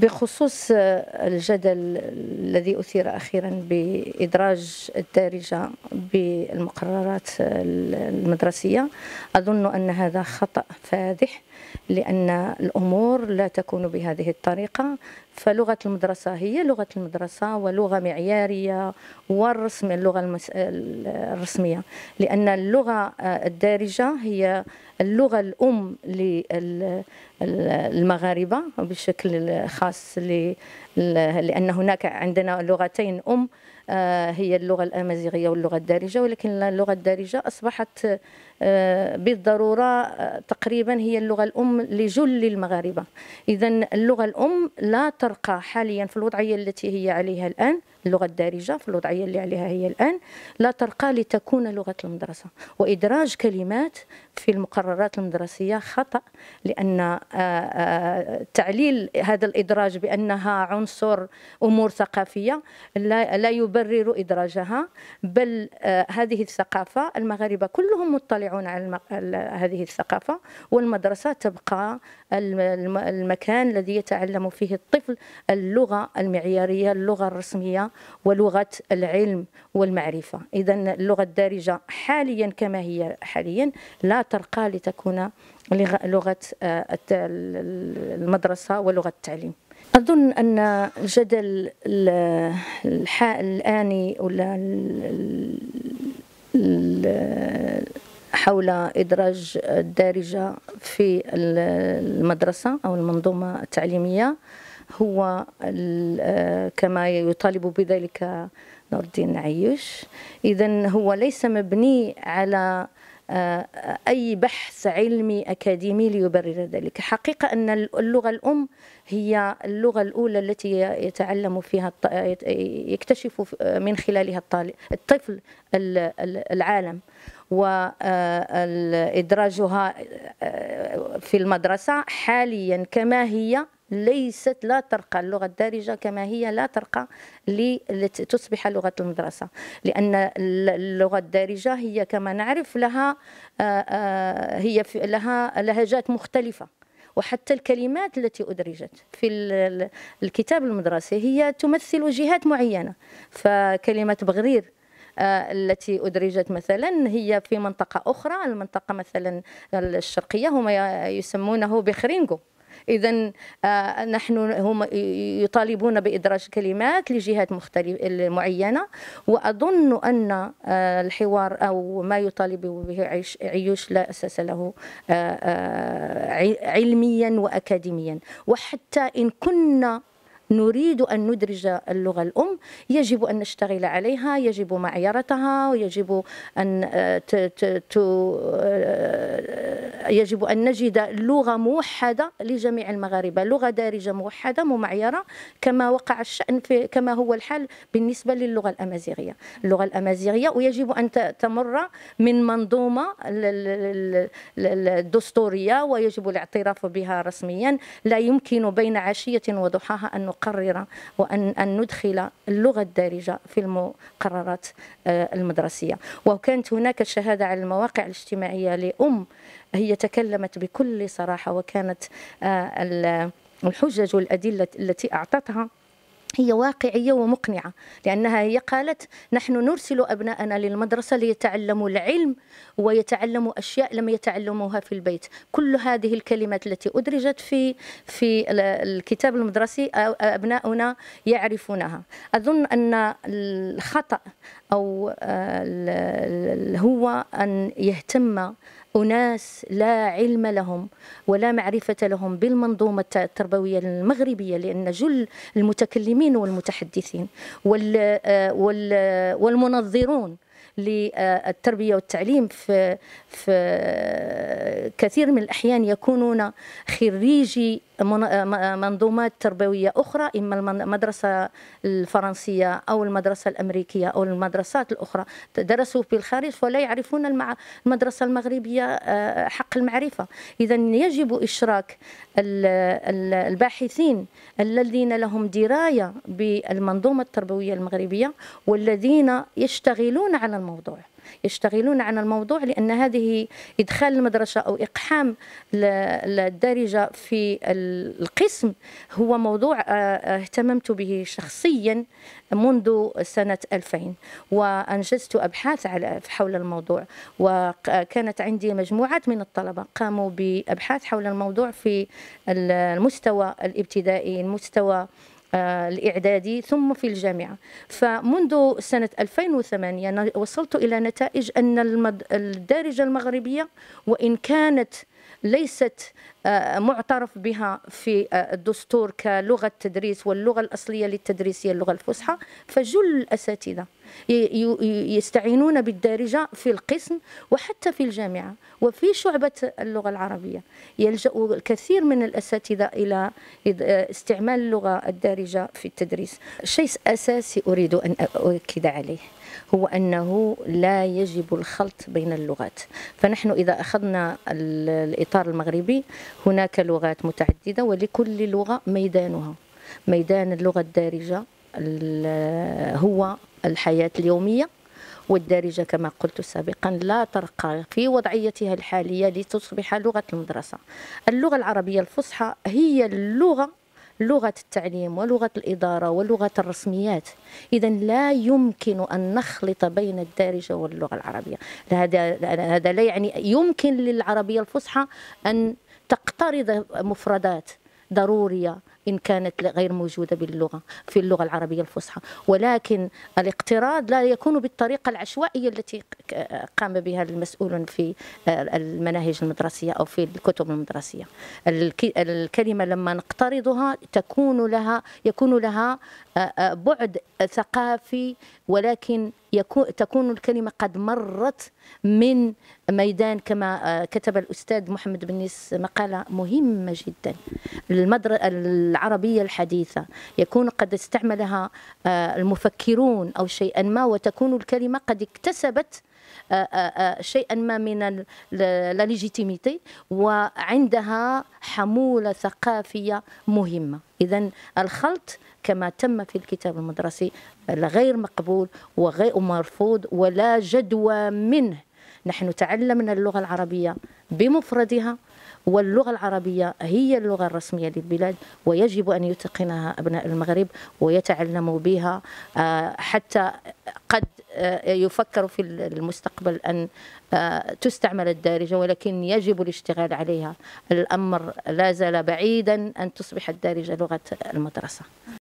بخصوص الجدل الذي أثير أخيرا بإدراج الدارجة بالمقررات المدرسية أظن أن هذا خطأ فادح لأن الأمور لا تكون بهذه الطريقة فلغة المدرسة هي لغة المدرسة ولغة معيارية والرسم اللغة المس... الرسمية لأن اللغة آه، الدارجة هي اللغة الأم للمغاربة بشكل خاص لأن هناك عندنا لغتين أم آه، هي اللغة الأمازيغية واللغة الدارجة ولكن اللغة الدارجة أصبحت آه، بالضرورة آه، تقريبا هي اللغة الأم لجل المغاربة إذا اللغة الأم لا ترقى حاليا في الوضعية التي هي عليها الآن اللغة الدارجة في الوضعية اللي عليها هي الآن لا ترقى لتكون لغة المدرسة وإدراج كلمات في المقررات المدرسية خطأ لأن آه، آه، تعليل هذا الإدراج بأنها عنصر أمور ثقافية لا يبرر إدراجها بل آه، هذه الثقافة المغاربة كلهم مطلعون على هذه الثقافة والمدرسة تبقى المكان الذي يتعلم فيه الطفل اللغة المعيارية اللغة الرسمية ولغة العلم والمعرفة إذا اللغة الدارجة حاليا كما هي حاليا لا ترقى لتكون لغة آه، المدرسة ولغة التعليم أظن أن الجدل الآني ولا حول إدراج الدارجة في المدرسة أو المنظومة التعليمية هو آه، كما يطالب بذلك نور الدين عيوش إذا هو ليس مبني على آه، أي بحث علمي أكاديمي ليبرر ذلك حقيقة أن اللغة الأم هي اللغة الأولى التي يتعلم فيها يكتشف من خلالها الطفل العالم وإدراجها آه، في المدرسة حاليا كما هي ليست لا ترقى اللغة الدارجة كما هي لا ترقى لتصبح لغة المدرسة لأن اللغة الدارجة هي كما نعرف لها آه، آه، هي لها لهجات مختلفة وحتى الكلمات التي أدرجت في الكتاب المدرسي هي تمثل جهات معينة فكلمة بغرير آه، التي أدرجت مثلا هي في منطقة أخرى المنطقة مثلا الشرقية هم يسمونه بخرينغو إذا آه، نحن هم يطالبون بإدراج كلمات لجهات مختلفة معينة وأظن أن آه، الحوار أو ما يطالب به عيوش لا أساس له آه، علميا وأكاديميا وحتى إن كنا نريد أن ندرج اللغة الأم يجب أن نشتغل عليها يجب معيرتها ويجب أن يجب أن نجد لغة موحدة لجميع المغاربة لغة دارجة موحدة ممعيرة كما وقع الشأن في كما هو الحال بالنسبة للغة الأمازيغية اللغة الأمازيغية ويجب أن تمر من منظومة الدستورية ويجب الاعتراف بها رسميا لا يمكن بين عشية وضحاها أن نقرر وأن أن ندخل اللغة الدارجة في المقررات آه، المدرسية وكانت هناك شهاده على المواقع الاجتماعية لأم هي وتكلمت بكل صراحة وكانت آه، الحجج والأدلة التي أعطتها هي واقعية ومقنعة لأنها هي قالت نحن نرسل أبناءنا للمدرسة ليتعلموا العلم ويتعلموا أشياء لم يتعلموها في البيت كل هذه الكلمات التي أدرجت في في الكتاب المدرسي أبناؤنا يعرفونها أظن أن الخطأ أو آه، هو أن يهتم أناس لا علم لهم ولا معرفة لهم بالمنظومة التربوية المغربية لأن جل المتكلمين والمتحدثين آه، آه، والمنظرون للتربيه والتعليم في في كثير من الاحيان يكونون خريجي آه، آه، منظومات تربوية أخرى إما المدرسة الفرنسية أو المدرسة الأمريكية أو المدرسات الأخرى درسوا في الخارج ولا يعرفون المدرسة المغربية آه، حق المعرفة إذا يجب إشراك الباحثين الذين لهم دراية بالمنظومة التربوية المغربية والذين يشتغلون على الموضوع يشتغلون عن الموضوع لأن هذه إدخال المدرسة أو إقحام الدارجة في القسم هو موضوع آه، اهتممت به شخصيا منذ سنة 2000 وأنجزت أبحاث على حول الموضوع وكانت عندي مجموعات من الطلبة قاموا بأبحاث حول الموضوع في المستوى الابتدائي المستوى آه، الإعدادي ثم في الجامعة فمنذ سنة 2008 وصلت إلى نتائج أن الدارجة المغربية وإن كانت ليست آه، معترف بها في آه، الدستور كلغة تدريس واللغة الأصلية للتدريس هي اللغة الفصحى فجل الأساتذة يستعينون بالدارجة في القسم وحتى في الجامعة وفي شعبة اللغة العربية يلجأ الكثير من الأساتذة إلى استعمال اللغة الدارجة في التدريس شيء أساسي أريد أن أؤكد عليه هو أنه لا يجب الخلط بين اللغات فنحن إذا أخذنا الإطار المغربي هناك لغات متعددة ولكل لغة ميدانها ميدان اللغة الدارجة هو الحياة اليومية والدارجة كما قلت سابقا لا ترقى في وضعيتها الحالية لتصبح لغة المدرسة اللغة العربية الفصحى هي اللغة لغة التعليم ولغة الإدارة ولغة الرسميات إذا لا يمكن أن نخلط بين الدارجة واللغة العربية هذا هذا لا يعني يمكن للعربية الفصحى أن تقترض مفردات ضرورية إن كانت غير موجودة باللغة في اللغة العربية الفصحى ولكن الاقتراض لا يكون بالطريقة العشوائية التي قام بها المسؤول في آه، المناهج المدرسية أو في الكتب المدرسية الكلمة لما نقترضها تكون لها يكون لها آه، آه، بعد ثقافي ولكن يكون تكون الكلمة قد مرت من ميدان كما آه، كتب الأستاذ محمد بن نيس مقالة مهمة جدا المدرسة العربية الحديثة يكون قد استعملها آه، المفكرون أو شيئا ما وتكون الكلمة قد اكتسبت آه، شيئا ما من لا ليجيتيميتي وعندها حمولة ثقافية مهمة إذا الخلط كما تم في الكتاب المدرسي غير مقبول وغير مرفوض ولا جدوى منه نحن تعلمنا اللغة العربية بمفردها واللغة العربية هي اللغة الرسمية للبلاد ويجب أن يتقنها أبناء المغرب ويتعلموا بها آه، حتى قد آه، يفكر في المستقبل أن آه، تستعمل الدارجة ولكن يجب الاشتغال عليها الأمر لا زال بعيدا أن تصبح الدارجة لغة المدرسة